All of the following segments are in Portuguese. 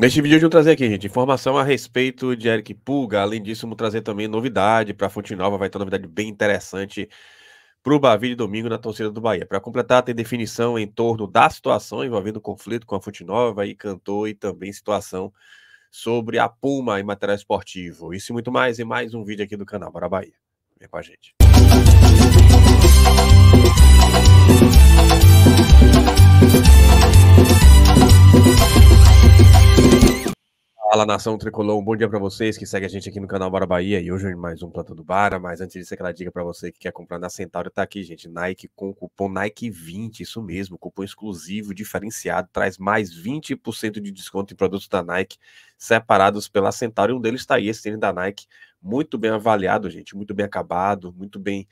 Neste vídeo, eu trazer aqui, gente, informação a respeito de Eric Pulga. Além disso, vamos trazer também novidade para a Fonte Nova. Vai ter uma novidade bem interessante para o Bavi de domingo na torcida do Bahia. Para completar, tem definição em torno da situação envolvendo o conflito com a Fonte Nova e cantor e também situação sobre a Puma em material esportivo. Isso e muito mais em mais um vídeo aqui do canal Bora Bahia. Vem com a gente. Fala nação tricolor, um bom dia para vocês que segue a gente aqui no canal Bara Bahia e hoje mais um Plantão do Bara. Mas antes disso, aquela dica para você que quer comprar na Centauro, tá aqui, gente. Nike com cupom Nike20, isso mesmo, cupom exclusivo, diferenciado, traz mais 20% de desconto em produtos da Nike separados pela Centauro. E um deles está aí, esse tênis da Nike, muito bem avaliado, gente, muito bem acabado, muito bem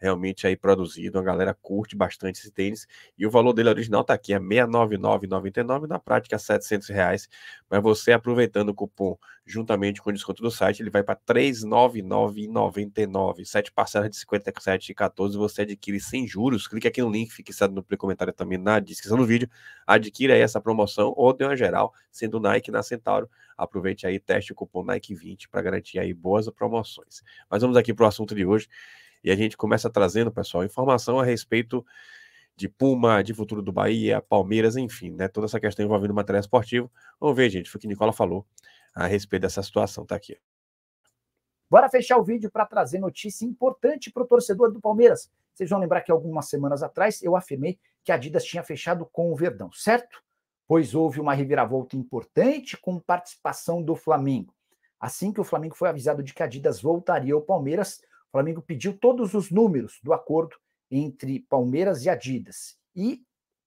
realmente aí produzido, a galera curte bastante esse tênis, e o valor dele original tá aqui, é R$ 699,99, na prática R$ reais, mas você aproveitando o cupom juntamente com o desconto do site, ele vai para R$ 399,99, sete parcelas de R$ 57,14, você adquire sem juros, clique aqui no link, fique fixado no comentário também na descrição do vídeo, adquira aí essa promoção, ou dê uma geral, sendo Nike na Centauro, aproveite aí, teste o cupom Nike20 para garantir aí boas promoções. Mas vamos aqui para o assunto de hoje. E a gente começa trazendo, pessoal, informação a respeito de Puma, de futuro do Bahia, Palmeiras, enfim, né? Toda essa questão envolvendo material esportivo. Vamos ver, gente, foi o que Nicola falou a respeito dessa situação, tá aqui. Bora fechar o vídeo para trazer notícia importante para o torcedor do Palmeiras. Vocês vão lembrar que algumas semanas atrás eu afirmei que a Adidas tinha fechado com o Verdão, certo? Pois houve uma reviravolta importante com participação do Flamengo. Assim que o Flamengo foi avisado de que a Adidas voltaria ao Palmeiras, Flamengo pediu todos os números do acordo entre Palmeiras e Adidas e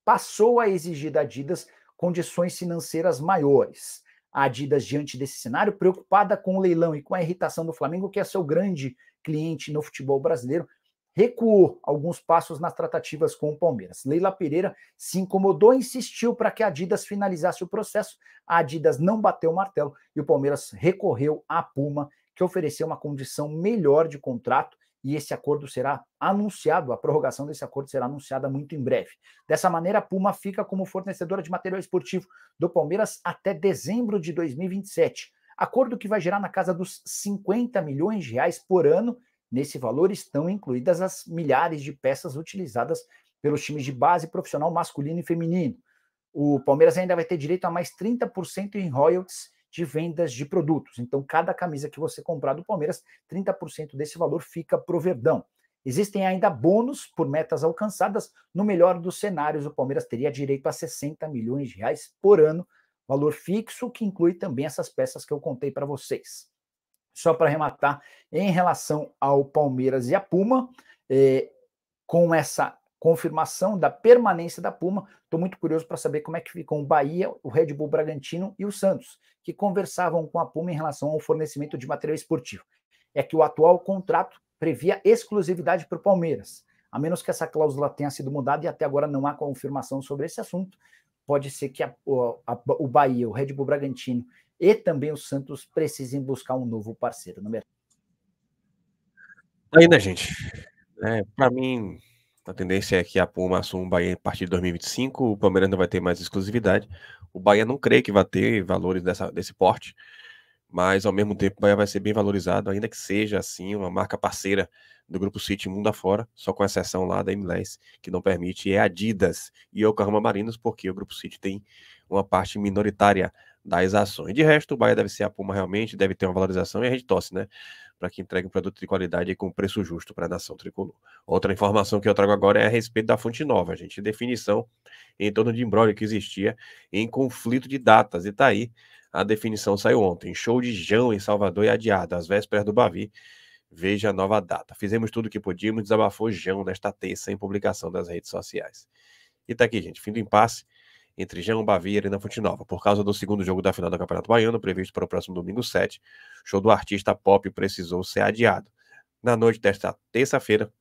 passou a exigir da Adidas condições financeiras maiores. A Adidas, diante desse cenário, preocupada com o leilão e com a irritação do Flamengo, que é seu grande cliente no futebol brasileiro, recuou alguns passos nas tratativas com o Palmeiras. Leila Pereira se incomodou e insistiu para que a Adidas finalizasse o processo. A Adidas não bateu o martelo e o Palmeiras recorreu à Puma que oferecer uma condição melhor de contrato e esse acordo será anunciado, a prorrogação desse acordo será anunciada muito em breve. Dessa maneira, a Puma fica como fornecedora de material esportivo do Palmeiras até dezembro de 2027. Acordo que vai gerar na casa dos 50 milhões de reais por ano. Nesse valor estão incluídas as milhares de peças utilizadas pelos times de base profissional masculino e feminino. O Palmeiras ainda vai ter direito a mais 30% em royalties de vendas de produtos. Então, cada camisa que você comprar do Palmeiras, 30% desse valor fica o Verdão. Existem ainda bônus por metas alcançadas. No melhor dos cenários, o Palmeiras teria direito a 60 milhões de reais por ano, valor fixo que inclui também essas peças que eu contei para vocês. Só para arrematar, em relação ao Palmeiras e a Puma, eh, com essa confirmação da permanência da Puma. Estou muito curioso para saber como é que ficam o Bahia, o Red Bull Bragantino e o Santos, que conversavam com a Puma em relação ao fornecimento de material esportivo. É que o atual contrato previa exclusividade para o Palmeiras. A menos que essa cláusula tenha sido mudada e até agora não há confirmação sobre esse assunto, pode ser que a, a, o Bahia, o Red Bull Bragantino e também o Santos precisem buscar um novo parceiro no mercado. Tá Ainda, né, gente. É, para mim, a tendência é que a Puma assuma o Bahia a partir de 2025, o Palmeiras não vai ter mais exclusividade. O Bahia não crê que vai ter valores dessa, desse porte, mas ao mesmo tempo o Bahia vai ser bem valorizado, ainda que seja assim, uma marca parceira do Grupo City mundo afora, só com exceção lá da MLS, que não permite, é Adidas e Yokohama Marinos, porque o Grupo City tem uma parte minoritária das ações. De resto, o Bahia deve ser a Puma realmente, deve ter uma valorização e a gente torce, né? Para que entregue um produto de qualidade e com preço justo para a nação tricolor. Outra informação que eu trago agora é a respeito da Fonte Nova, gente. Definição em torno de embrólio que existia em conflito de datas. E tá aí, a definição saiu ontem. Show de Jão em Salvador e adiado, às vésperas do Bavi. Veja a nova data. Fizemos tudo o que podíamos, desabafou Jão nesta terça em publicação das redes sociais. E tá aqui, gente. Fim do impasse entre João Baviera e na Fonte Nova, por causa do segundo jogo da final do Campeonato Baiano, previsto para o próximo domingo 7. Show do artista pop precisou ser adiado. Na noite desta terça-feira,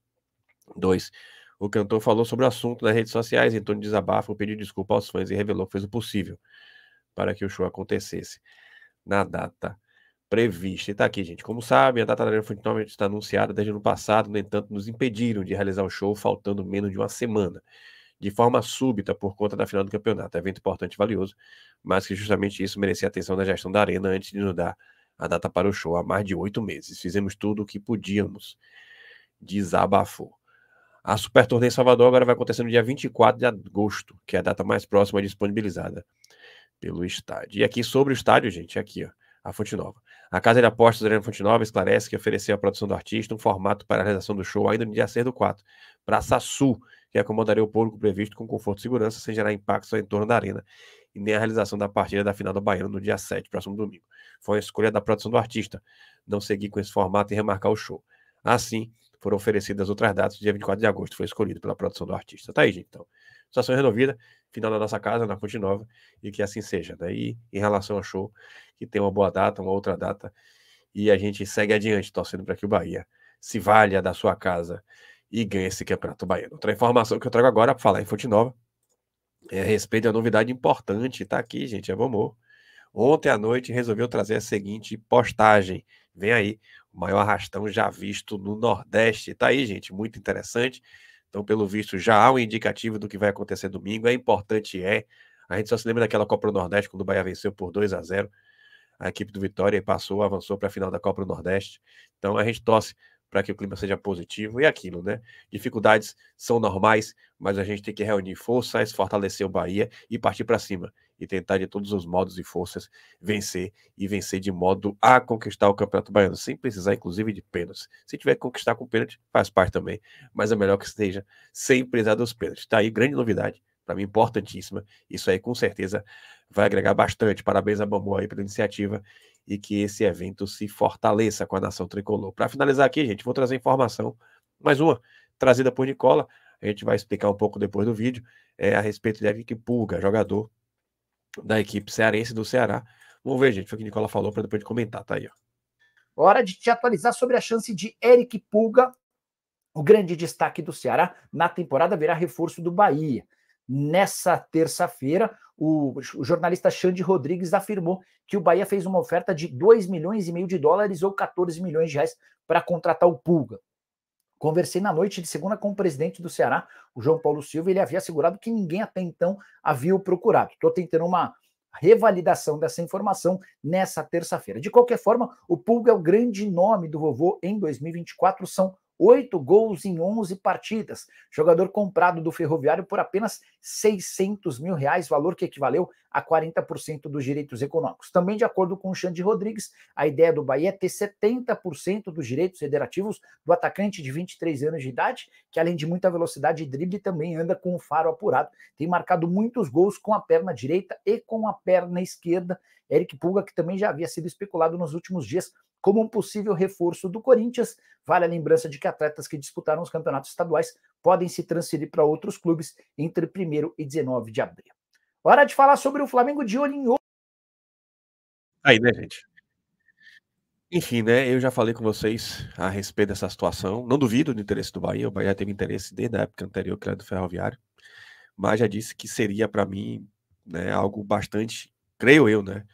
2. O cantor falou sobre o assunto nas redes sociais, em torno de desabafo, pediu desculpa aos fãs e revelou que fez o possível para que o show acontecesse na data prevista. E tá aqui, gente. Como sabem, a data da Arena Fonte Nova está anunciada desde o ano passado, no entanto, nos impediram de realizar o show, faltando menos de uma semana de forma súbita por conta da final do campeonato. Evento importante e valioso, mas que justamente isso merecia a atenção da gestão da Arena antes de nos dar a data para o show há mais de oito meses. Fizemos tudo o que podíamos. Desabafou. A Super Turnê em Salvador agora vai acontecer no dia 24 de agosto, que é a data mais próxima disponibilizada pelo estádio. E aqui sobre o estádio, gente, aqui, ó, a Fonte Nova. A Casa de Apostas Arena Fonte Nova esclarece que ofereceu à produção do artista um formato para a realização do show ainda no dia 6 do 4, Praça Sul, que acomodaria o público previsto com conforto e segurança, sem gerar impactos ao entorno da arena e nem a realização da partida da final do Baiano no dia 7, próximo domingo. Foi a escolha da produção do artista não seguir com esse formato e remarcar o show. Assim, foram oferecidas outras datas, dia 24 de agosto foi escolhido pela produção do artista. Tá aí, gente, então. Situação resolvida, final da nossa casa, na Ponte Nova, e que assim seja. Né? E em relação ao show, que tem uma boa data, uma outra data, e a gente segue adiante, torcendo para que o Bahia se valha da sua casa e ganha esse Campeonato Baiano. Outra informação que eu trago agora para falar em Fonte Nova é a respeito da novidade importante, tá aqui, gente, é Vomor. Ontem à noite resolveu trazer a seguinte postagem. Vem aí, o maior arrastão já visto no Nordeste. Tá aí, gente, muito interessante. Então, pelo visto, já há um indicativo do que vai acontecer domingo. É importante, é. A gente só se lembra daquela Copa do Nordeste, quando o Bahia venceu por 2 a 0 A equipe do Vitória passou, avançou para a final da Copa do Nordeste. Então, a gente torce para que o clima seja positivo e é aquilo, né? Dificuldades são normais, mas a gente tem que reunir forças, fortalecer o Bahia e partir para cima e tentar de todos os modos e forças vencer e vencer de modo a conquistar o Campeonato Baiano, sem precisar inclusive de pênaltis. Se tiver que conquistar com pênalti, faz parte também, mas é melhor que esteja sem precisar dos pênaltis. Tá aí grande novidade para mim importantíssima. Isso aí com certeza vai agregar bastante. Parabéns a Bambu aí pela iniciativa e que esse evento se fortaleça com a nação tricolor. Para finalizar aqui, gente, vou trazer informação, mais uma, trazida por Nicola. A gente vai explicar um pouco depois do vídeo é, a respeito de Eric Pulga, jogador da equipe cearense do Ceará. Vamos ver, gente, foi o que Nicola falou para depois de comentar. Tá aí, ó. Hora de te atualizar sobre a chance de Eric Pulga, o grande destaque do Ceará na temporada, virar reforço do Bahia. Nessa terça-feira, o, o, jornalista Xande Rodrigues afirmou que o Bahia fez uma oferta de 2 milhões e meio de dólares ou 14 milhões de reais para contratar o Pulga. Conversei na noite de segunda com o presidente do Ceará, o João Paulo Silva, e ele havia assegurado que ninguém até então havia o procurado. Estou tentando uma revalidação dessa informação nessa terça-feira. De qualquer forma, o Pulga é o grande nome do vovô em 2024, são oito gols em 11 partidas. Jogador comprado do Ferroviário por apenas 600 mil reais, valor que equivaleu a 40% dos direitos econômicos. Também, de acordo com o Xande Rodrigues, a ideia do Bahia é ter 70% dos direitos federativos do atacante de 23 anos de idade, que além de muita velocidade e drible, também anda com o faro apurado. Tem marcado muitos gols com a perna direita e com a perna esquerda. Eric Pulga, que também já havia sido especulado nos últimos dias como um possível reforço do Corinthians. Vale a lembrança de que atletas que disputaram os campeonatos estaduais podem se transferir para outros clubes entre 1 e 19 de abril. Hora de falar sobre o Flamengo de olho em Aí, né, gente? Enfim, né? Eu já falei com vocês a respeito dessa situação. Não duvido do interesse do Bahia. O Bahia teve interesse desde a época anterior, que era do Ferroviário. Mas já disse que seria, para mim, né, algo bastante, creio eu, né?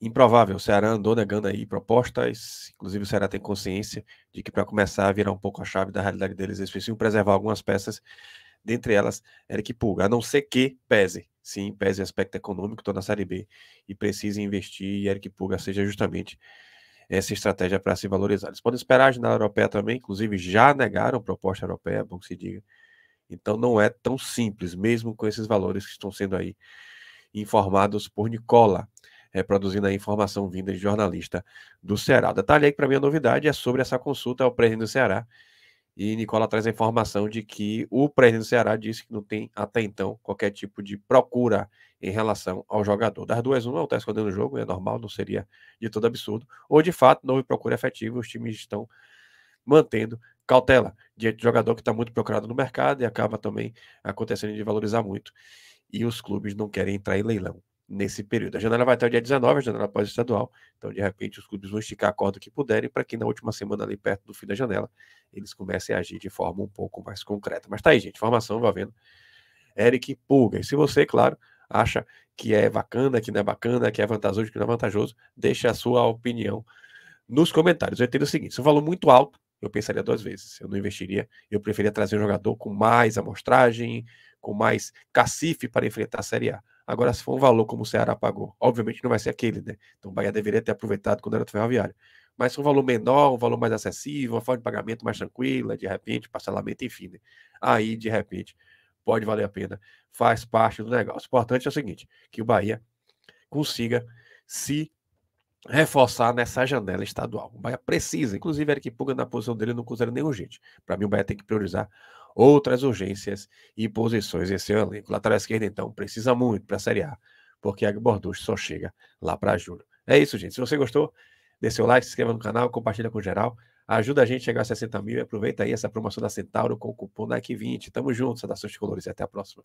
improvável. O Ceará andou negando aí propostas, inclusive o Ceará tem consciência de que para começar a virar um pouco a chave da realidade deles, eles precisam preservar algumas peças, dentre elas Eric Pulga, a não ser que pese, sim, pese aspecto econômico, Estou na Série B, e precise investir e Eric Pulga seja justamente essa estratégia para se valorizar. Eles podem esperar a janela europeia também, inclusive já negaram proposta europeia, é bom que se diga. Então não é tão simples, mesmo com esses valores que estão sendo aí informados por Nicola. Eh, produzindo a informação vinda de jornalista do Ceará. O detalhe aí que para mim a novidade é sobre essa consulta ao presidente do Ceará. E Nicola traz a informação de que o presidente do Ceará disse que não tem até então qualquer tipo de procura em relação ao jogador. Das duas, uma, ou está escondendo o jogo, é normal, não seria de todo absurdo. Ou, de fato, não houve procura efetiva, os times estão mantendo cautela diante de jogador que está muito procurado no mercado e acaba também acontecendo de valorizar muito. E os clubes não querem entrar em leilão nesse período. A janela vai até o dia 19, a janela pós-estadual. Então, de repente, os clubes vão esticar a corda que puderem para que na última semana, ali perto do fim da janela, eles comecem a agir de forma um pouco mais concreta. Mas tá aí, gente. formação, vai vendo. Eric Pulga. E se você, claro, acha que é bacana, que não é bacana, que é vantajoso, que não é vantajoso, deixe a sua opinião nos comentários. Eu entendo o seguinte: se o valor muito alto, eu pensaria duas vezes. Eu não investiria. Eu preferia trazer um jogador com mais amostragem, com mais cacife para enfrentar a Série A. Agora, se for um valor como o Ceará pagou, obviamente não vai ser aquele, né? Então o Bahia deveria ter aproveitado quando era do ferroviário. Mas se um valor menor, um valor mais acessível, uma forma de pagamento mais tranquila, de repente, parcelamento, enfim, né? Aí, de repente, pode valer a pena. Faz parte do negócio. O importante é o seguinte: que o Bahia consiga se reforçar nessa janela estadual. O Bahia precisa, inclusive Eric Puga na posição dele não considera nenhum gente. Para mim o Bahia tem que priorizar outras urgências e posições em seu elenco. Lateral esquerda então, precisa muito para a Série A, porque a Borducci só chega lá para julho. É isso, gente. Se você gostou, dê seu like, se inscreva no canal, compartilha com o geral. Ajuda a gente a chegar a 60 mil e aproveita aí essa promoção da Centauro com o cupom nac 20 Tamo junto, saudações de colores e até a próxima.